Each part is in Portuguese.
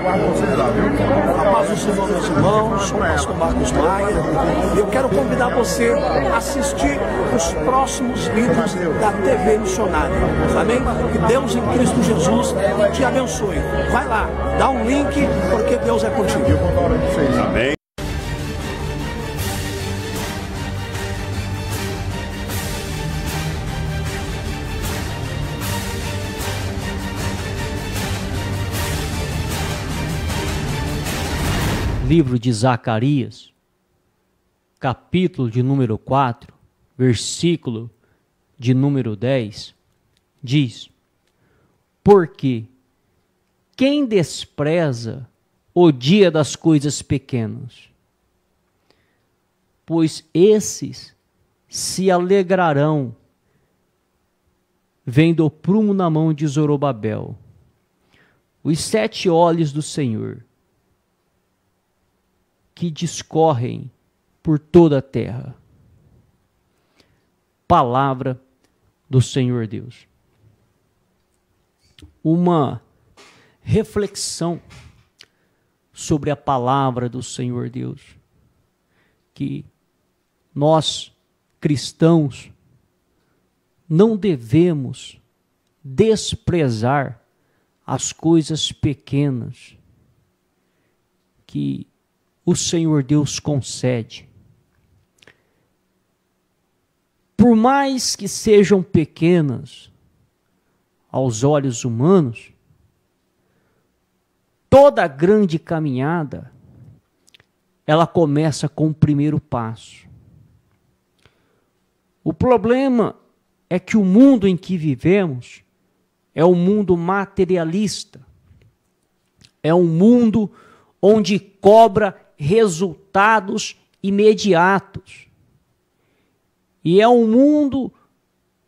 A paz do Senhor, meus irmãos, sou o pastor Marcos Maia. Eu quero convidar você a assistir os próximos vídeos da TV Missionária. Amém? Que Deus em Cristo Jesus te abençoe. Vai lá, dá um link, porque Deus é contigo. Amém. livro de Zacarias, capítulo de número 4, versículo de número 10, diz: Porque quem despreza o dia das coisas pequenas, pois esses se alegrarão vendo o prumo na mão de Zorobabel. Os sete olhos do Senhor que discorrem por toda a terra. Palavra do Senhor Deus. Uma reflexão sobre a palavra do Senhor Deus, que nós cristãos não devemos desprezar as coisas pequenas que o Senhor Deus concede. Por mais que sejam pequenas aos olhos humanos, toda grande caminhada ela começa com o primeiro passo. O problema é que o mundo em que vivemos é um mundo materialista. É um mundo onde cobra resultados imediatos. E é um mundo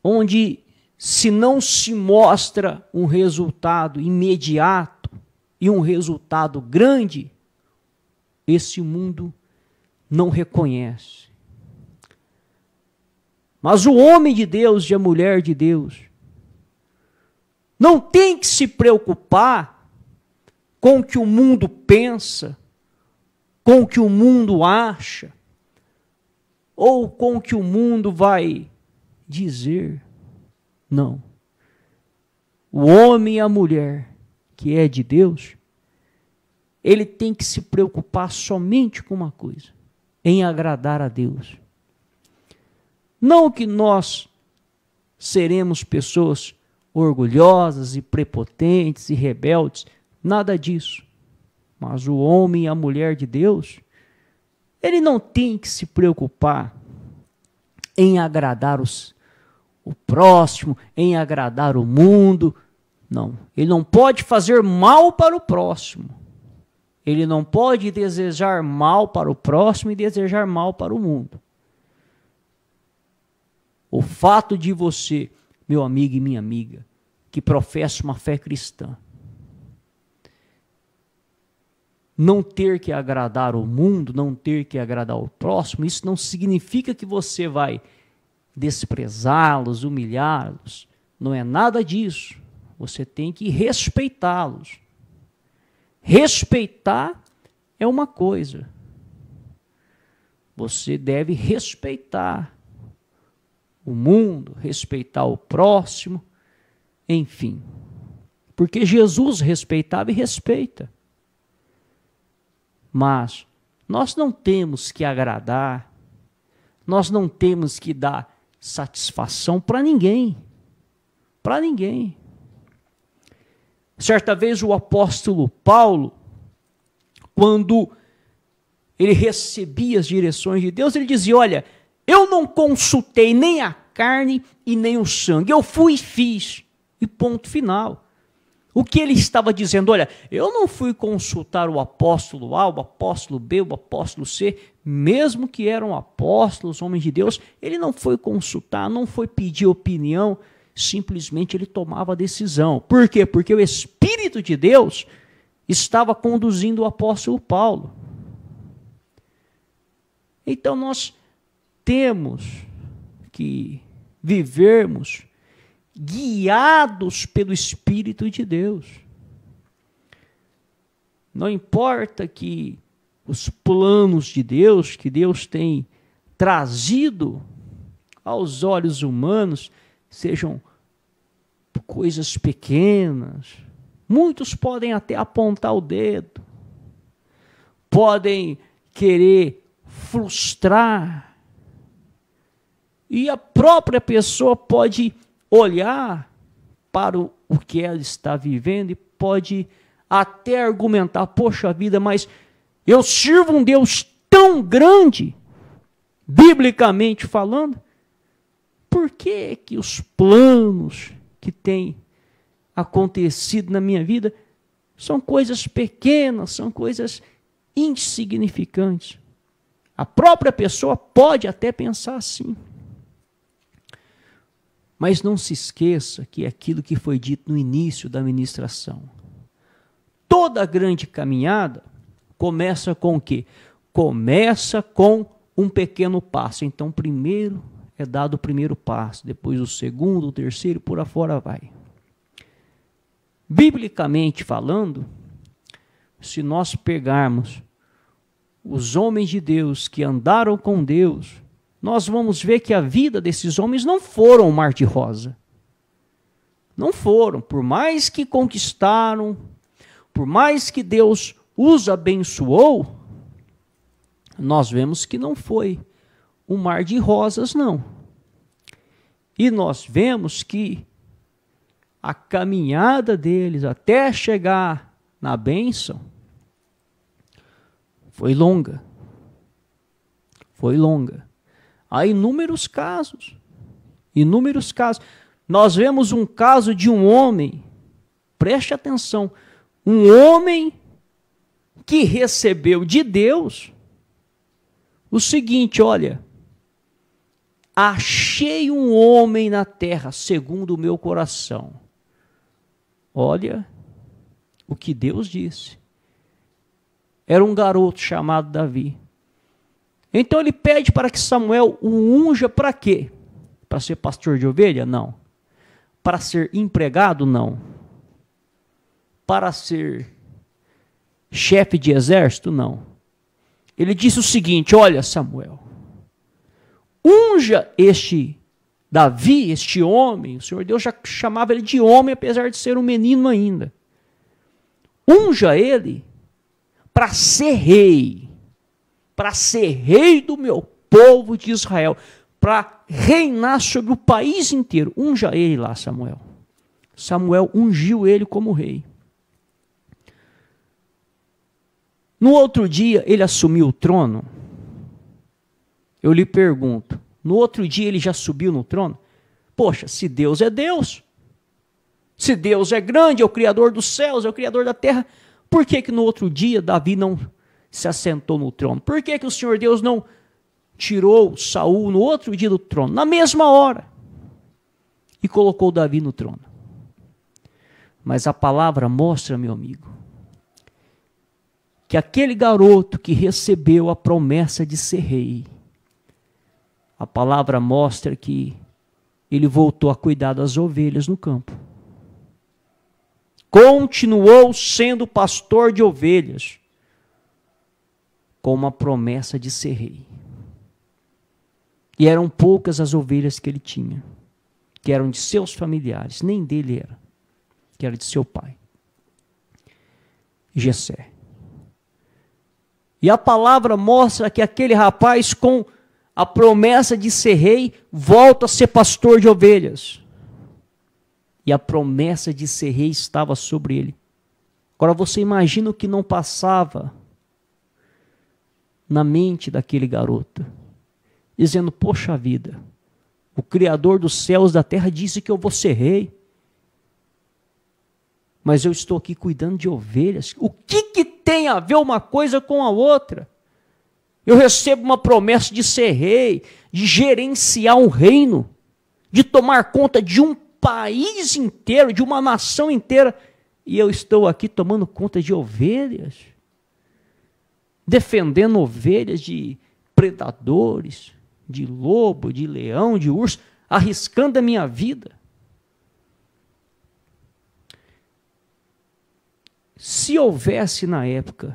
onde, se não se mostra um resultado imediato e um resultado grande, esse mundo não reconhece. Mas o homem de Deus e a mulher de Deus não tem que se preocupar com o que o mundo pensa, com o que o mundo acha, ou com o que o mundo vai dizer. Não. O homem e a mulher que é de Deus, ele tem que se preocupar somente com uma coisa: em agradar a Deus. Não que nós seremos pessoas orgulhosas e prepotentes e rebeldes, nada disso. Mas o homem e a mulher de Deus, ele não tem que se preocupar em agradar os, o próximo, em agradar o mundo. Não. Ele não pode fazer mal para o próximo. Ele não pode desejar mal para o próximo e desejar mal para o mundo. O fato de você, meu amigo e minha amiga, que professa uma fé cristã, não ter que agradar o mundo, não ter que agradar o próximo, isso não significa que você vai desprezá-los, humilhá-los. Não é nada disso. Você tem que respeitá-los. Respeitar é uma coisa. Você deve respeitar o mundo, respeitar o próximo, enfim. Porque Jesus respeitava e respeita. Mas nós não temos que agradar, nós não temos que dar satisfação para ninguém. Para ninguém. Certa vez o apóstolo Paulo, quando ele recebia as direções de Deus, ele dizia: Olha, eu não consultei nem a carne e nem o sangue, eu fui e fiz, e ponto final. O que ele estava dizendo? Olha, eu não fui consultar o apóstolo A, o apóstolo B, o apóstolo C, mesmo que eram apóstolos, homens de Deus, ele não foi consultar, não foi pedir opinião, simplesmente ele tomava a decisão. Por quê? Porque o Espírito de Deus estava conduzindo o apóstolo Paulo. Então nós temos que vivermos guiados pelo Espírito de Deus. Não importa que os planos de Deus, que Deus tem trazido aos olhos humanos, sejam coisas pequenas. Muitos podem até apontar o dedo, podem querer frustrar, e a própria pessoa pode olhar para o, que ela está vivendo e pode até argumentar: poxa vida, mas eu sirvo um Deus tão grande, biblicamente falando, por que, que os planos que têm acontecido na minha vida são coisas pequenas, são coisas insignificantes? A própria pessoa pode até pensar assim. Mas não se esqueça que é aquilo que foi dito no início da ministração. Toda grande caminhada começa com o quê? Começa com um pequeno passo. Então, primeiro é dado o primeiro passo, depois o segundo, o terceiro, por afora vai. Biblicamente falando, se nós pegarmos os homens de Deus que andaram com Deus, nós vamos ver que a vida desses homens não foram um mar de rosa. Não foram, por mais que conquistaram, por mais que Deus os abençoou, nós vemos que não foi um mar de rosas, não. E nós vemos que a caminhada deles até chegar na bênção foi longa. Foi longa. Há inúmeros casos. Inúmeros casos. Nós vemos um caso de um homem, preste atenção, um homem que recebeu de Deus o seguinte: olha, achei um homem na terra, segundo o meu coração. Olha o que Deus disse. Era um garoto chamado Davi. Então ele pede para que Samuel o unja para quê? Para ser pastor de ovelha? Não. Para ser empregado? Não. Para ser chefe de exército? Não. Ele disse o seguinte: Olha, Samuel, unja este Davi, este homem, o Senhor Deus já chamava ele de homem, apesar de ser um menino ainda. Unja ele para ser rei para ser rei do meu povo de Israel, para reinar sobre o país inteiro. Unja ele lá, Samuel. Samuel ungiu ele como rei. No outro dia, ele assumiu o trono. Eu lhe pergunto: no outro dia ele já subiu no trono? Poxa, se Deus é Deus, se Deus é grande, é o Criador dos céus, é o Criador da terra, por que, que no outro dia Davi não se assentou no trono? Por que, que o Senhor Deus não tirou Saul no outro dia do trono, na mesma hora, e colocou Davi no trono? Mas a palavra mostra, meu amigo, que aquele garoto que recebeu a promessa de ser rei, a palavra mostra que ele voltou a cuidar das ovelhas no campo. Continuou sendo pastor de ovelhas com uma promessa de ser rei. E eram poucas as ovelhas que ele tinha, que eram de seus familiares, nem dele era, que era de seu pai. Jessé. E a palavra mostra que aquele rapaz com a promessa de ser rei volta a ser pastor de ovelhas. E a promessa de ser rei estava sobre ele. Agora você imagina o que não passava na mente daquele garoto, dizendo: Poxa vida, o Criador dos céus e da terra disse que eu vou ser rei, mas eu estou aqui cuidando de ovelhas. O que, que tem a ver uma coisa com a outra? Eu recebo uma promessa de ser rei, de gerenciar um reino, de tomar conta de um país inteiro, de uma nação inteira, e eu estou aqui tomando conta de ovelhas defendendo ovelhas de predadores, de lobo, de leão, de urso, arriscando a minha vida. Se houvesse na época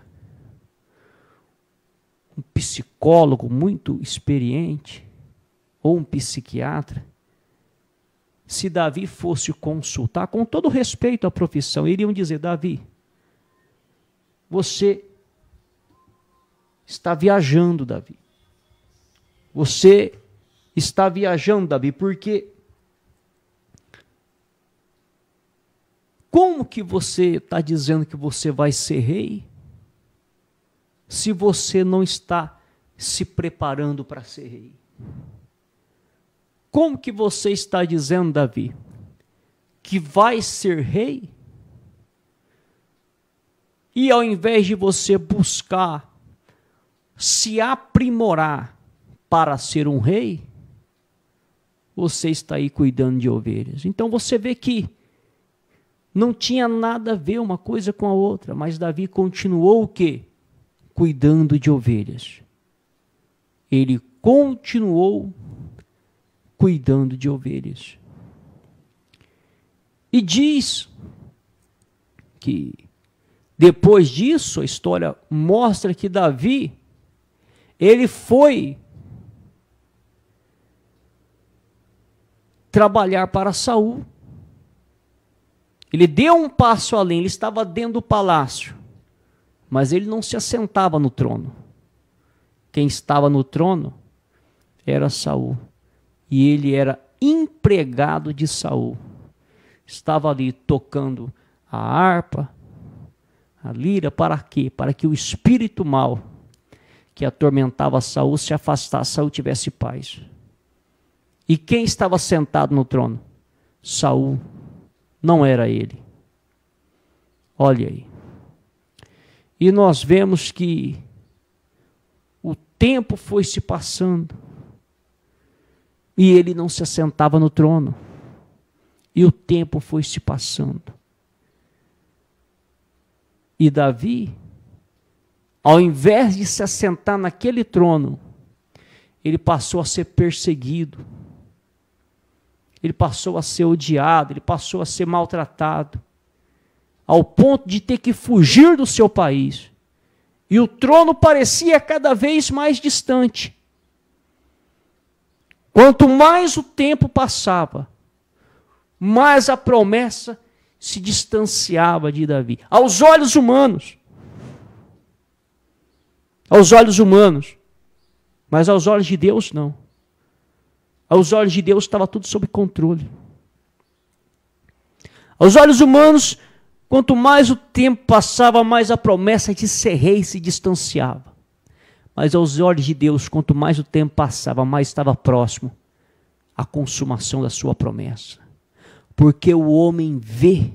um psicólogo muito experiente ou um psiquiatra, se Davi fosse consultar, com todo respeito à profissão, iriam dizer: Davi, você está viajando, Davi. Você está viajando, Davi, porque como que você está dizendo que você vai ser rei se você não está se preparando para ser rei? Como que você está dizendo, Davi, que vai ser rei? E ao invés de você buscar se aprimorar para ser um rei, você está aí cuidando de ovelhas. Então você vê que não tinha nada a ver uma coisa com a outra, mas Davi continuou o quê? Cuidando de ovelhas. Ele continuou cuidando de ovelhas. E diz que depois disso, a história mostra que Davi ele foi trabalhar para Saul. Ele deu um passo além, ele estava dentro do palácio, mas ele não se assentava no trono. Quem estava no trono era Saul, e ele era empregado de Saul. Estava ali tocando a harpa, a lira, para quê? Para que o espírito mal que atormentava Saul se afastasse, Saul tivesse paz. E quem estava sentado no trono? Saul. Não era ele. Olha aí. E nós vemos que o tempo foi se passando. E ele não se assentava no trono. E o tempo foi se passando. E Davi ao invés de se assentar naquele trono, ele passou a ser perseguido, ele passou a ser odiado, ele passou a ser maltratado, ao ponto de ter que fugir do seu país. E o trono parecia cada vez mais distante. Quanto mais o tempo passava, mais a promessa se distanciava de Davi. Aos olhos humanos, aos olhos humanos, mas aos olhos de Deus, não. Aos olhos de Deus estava tudo sob controle. Aos olhos humanos, quanto mais o tempo passava, mais a promessa de ser rei se distanciava. Mas aos olhos de Deus, quanto mais o tempo passava, mais estava próximo a consumação da sua promessa. Porque o homem vê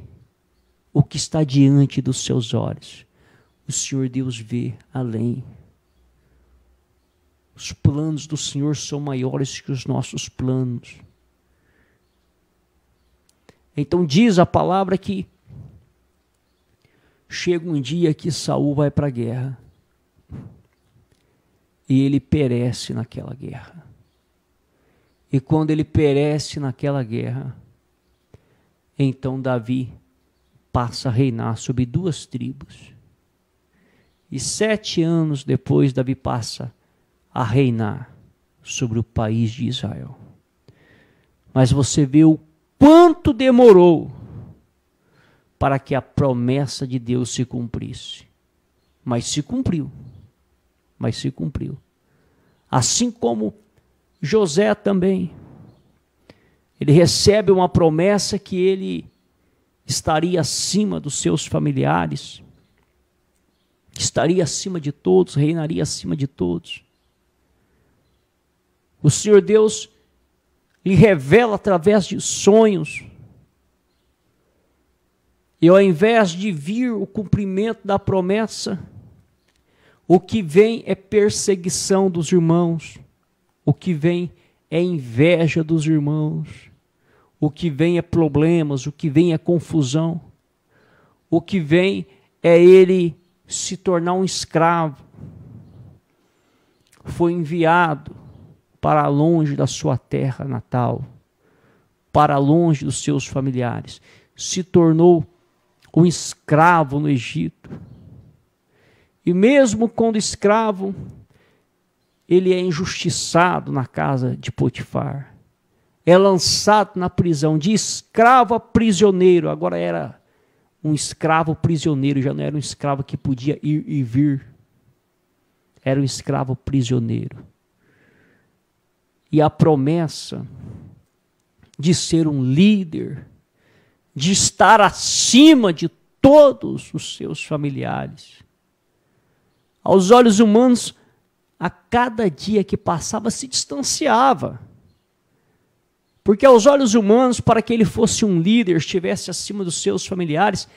o que está diante dos seus olhos. O Senhor Deus vê além. Os planos do Senhor são maiores que os nossos planos. Então diz a palavra que chega um dia que Saul vai para a guerra e ele perece naquela guerra. E quando ele perece naquela guerra, então Davi passa a reinar sobre duas tribos. E sete anos depois, Davi passa a reinar sobre o país de Israel. Mas você vê o quanto demorou para que a promessa de Deus se cumprisse. Mas se cumpriu. Mas se cumpriu. Assim como José também. Ele recebe uma promessa que ele estaria acima dos seus familiares, estaria acima de todos, reinaria acima de todos. O Senhor Deus lhe revela através de sonhos. E ao invés de vir o cumprimento da promessa, o que vem é perseguição dos irmãos, o que vem é inveja dos irmãos, o que vem é problemas, o que vem é confusão, o que vem é ele se tornar um escravo. Foi enviado para longe da sua terra natal, para longe dos seus familiares, se tornou um escravo no Egito. E mesmo quando escravo, ele é injustiçado na casa de Potifar. É lançado na prisão, de escravo a prisioneiro. Agora era um escravo prisioneiro, já não era um escravo que podia ir e vir. Era um escravo prisioneiro e a promessa de ser um líder, de estar acima de todos os seus familiares. Aos olhos humanos, a cada dia que passava se distanciava. Porque aos olhos humanos, para que ele fosse um líder, estivesse acima dos seus familiares,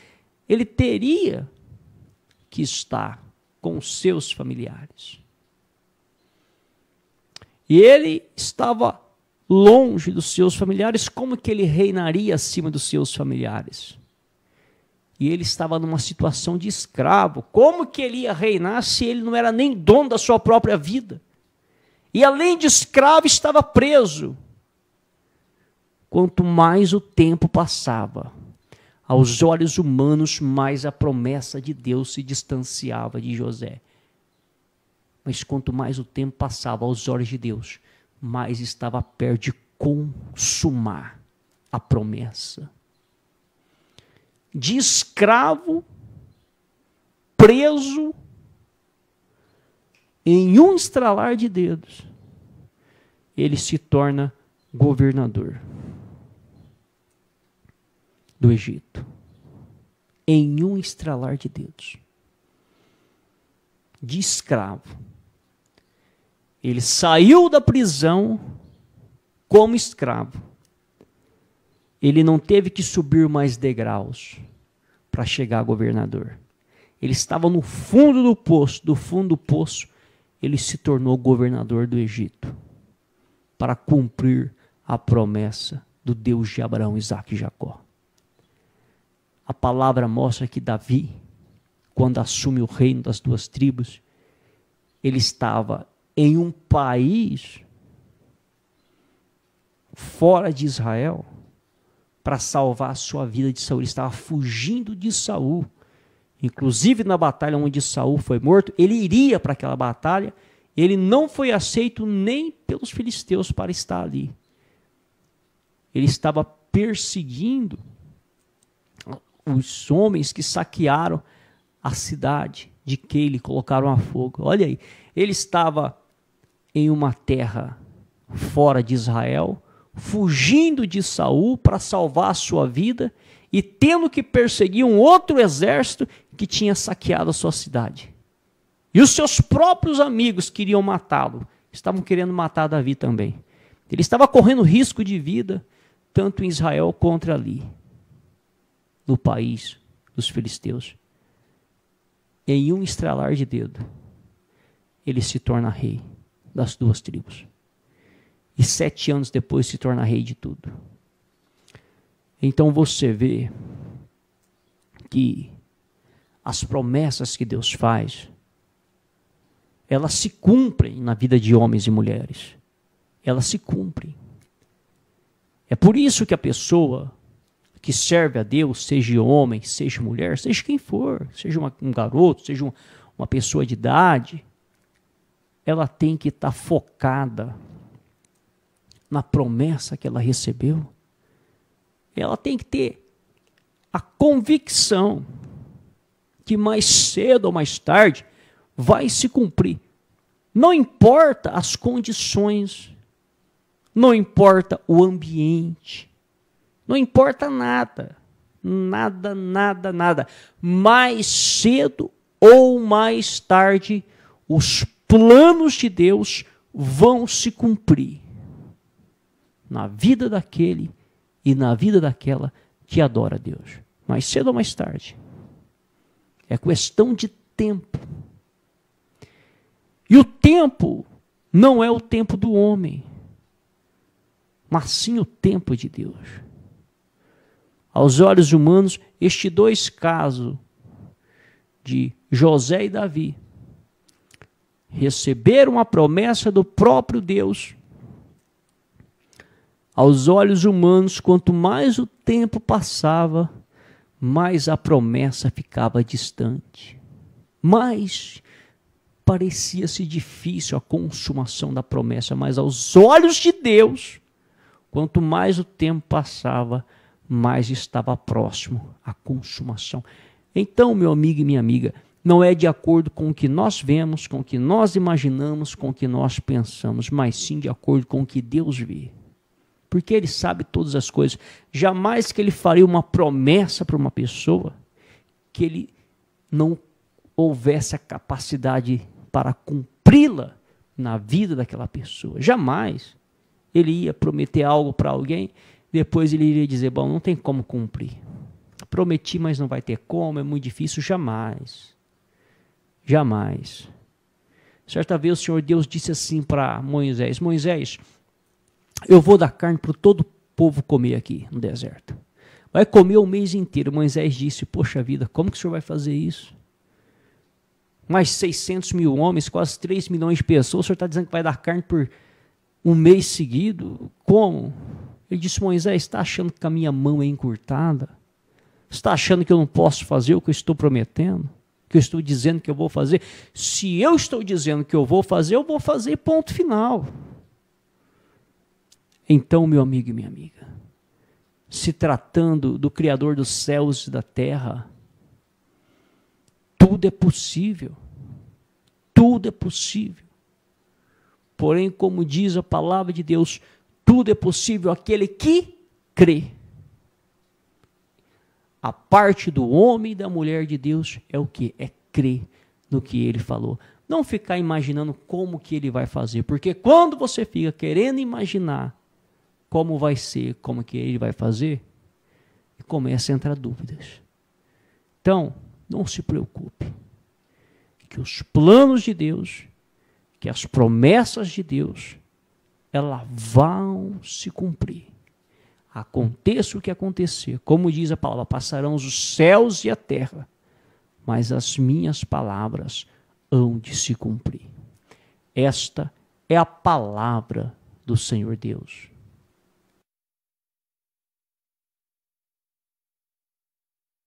ele teria que estar com os seus familiares. E ele estava longe dos seus familiares, como que ele reinaria acima dos seus familiares? E ele estava numa situação de escravo. Como que ele ia reinar se ele não era nem dono da sua própria vida? E além de escravo, estava preso. Quanto mais o tempo passava, aos olhos humanos, mais a promessa de Deus se distanciava de José. Mas quanto mais o tempo passava aos olhos de Deus, mais estava perto de consumar a promessa. De escravo, preso, em um estralar de dedos, ele se torna governador do Egito. Em um estralar de dedos. De escravo ele saiu da prisão como escravo. Ele não teve que subir mais degraus para chegar a governador. Ele estava no fundo do poço, do fundo do poço, ele se tornou governador do Egito para cumprir a promessa do Deus de Abraão, Isaac e Jacó. A palavra mostra que Davi, quando assume o reino das duas tribos, ele estava em um país fora de Israel para salvar a sua vida de Saul. Ele estava fugindo de Saul. Inclusive na batalha onde Saul foi morto, ele iria para aquela batalha. Ele não foi aceito nem pelos filisteus para estar ali. Ele estava perseguindo os homens que saquearam a cidade de Keile, colocaram a fogo. Olha aí, ele estava em uma terra fora de Israel, fugindo de Saul para salvar a sua vida e tendo que perseguir um outro exército que tinha saqueado a sua cidade. E os seus próprios amigos queriam matá-lo, estavam querendo matar Davi também. Ele estava correndo risco de vida, tanto em Israel quanto ali, no país dos filisteus. Em um estralar de dedo, ele se torna rei das duas tribos. E sete anos depois se torna rei de tudo. Então você vê que as promessas que Deus faz, elas se cumprem na vida de homens e mulheres. Elas se cumprem. É por isso que a pessoa que serve a Deus, seja homem, seja mulher, seja quem for, seja uma, um garoto, seja um, uma pessoa de idade, ela tem que estar tá focada na promessa que ela recebeu. Ela tem que ter a convicção que mais cedo ou mais tarde vai se cumprir. Não importa as condições, não importa o ambiente, não importa nada, nada, nada, nada. Mais cedo ou mais tarde, os planos de Deus vão se cumprir na vida daquele e na vida daquela que adora a Deus. Mais cedo ou mais tarde. É questão de tempo. E o tempo não é o tempo do homem, mas sim o tempo de Deus. Aos olhos humanos, estes dois casos de José e Davi receberam a promessa do próprio Deus. Aos olhos humanos, quanto mais o tempo passava, mais a promessa ficava distante. Mais parecia-se difícil a consumação da promessa, mas aos olhos de Deus, quanto mais o tempo passava, mais estava próximo a consumação. Então, meu amigo e minha amiga, não é de acordo com o que nós vemos, com o que nós imaginamos, com o que nós pensamos, mas sim de acordo com o que Deus vê. Porque Ele sabe todas as coisas. Jamais que Ele faria uma promessa para uma pessoa que Ele não houvesse a capacidade para cumpri-la na vida daquela pessoa. Jamais ele ia prometer algo para alguém, depois ele iria dizer: Bom, não tem como cumprir. Prometi, mas não vai ter como, é muito difícil. Jamais jamais. Certa vez o Senhor Deus disse assim para Moisés: Moisés, eu vou dar carne para todo o povo comer aqui no deserto. Vai comer o mês inteiro. Moisés disse: Poxa vida, como que o senhor vai fazer isso? Mais 600 mil homens, quase 3 milhões de pessoas, o senhor está dizendo que vai dar carne por um mês seguido? Como? Ele disse: Moisés, está achando que a minha mão é encurtada? Está achando que eu não posso fazer o que eu estou prometendo? que eu estou dizendo que eu vou fazer. Se eu estou dizendo que eu vou fazer, eu vou fazer, ponto final. Então, meu amigo e minha amiga, se tratando do Criador dos céus e da terra, tudo é possível. Tudo é possível. Porém, como diz a palavra de Deus, tudo é possível aquele que crê. A parte do homem e da mulher de Deus é o que? É crer no que ele falou. Não ficar imaginando como que ele vai fazer, porque quando você fica querendo imaginar como vai ser, como que ele vai fazer, começa a entrar dúvidas. Então, não se preocupe, que os planos de Deus, que as promessas de Deus, elas vão se cumprir. Aconteça o que acontecer, como diz a palavra, passarão os céus e a terra, mas as minhas palavras hão de se cumprir. Esta é a palavra do Senhor Deus.